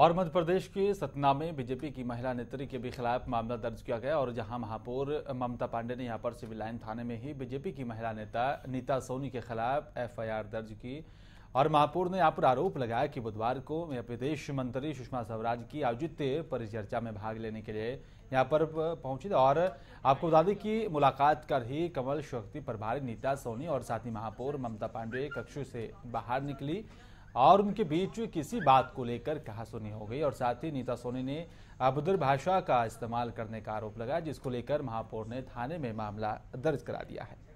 और मध्य प्रदेश के सतना में बीजेपी की महिला नेत्री के भी खिलाफ मामला दर्ज किया गया और जहां महापौर ममता पांडे ने यहां पर सिविल लाइन थाने में ही बीजेपी की महिला नेता नीता सोनी के खिलाफ एफआईआर दर्ज की और महापौर ने यहाँ पर आरोप लगाया कि बुधवार को विदेश मंत्री सुषमा स्वराज की आयोजित परिचर्चा में भाग लेने के लिए यहाँ पर पहुंची और आपको बता दें कि मुलाकात कर ही कमल शक्ति प्रभारी नीता सोनी और साथ ही महापौर ममता पांडे कक्ष से बाहर निकली और उनके बीच किसी बात को लेकर कहासुनी हो गई और साथ ही नीता सोनी ने अभद्र भाषा का इस्तेमाल करने का आरोप लगाया जिसको लेकर महापौर ने थाने में मामला दर्ज करा दिया है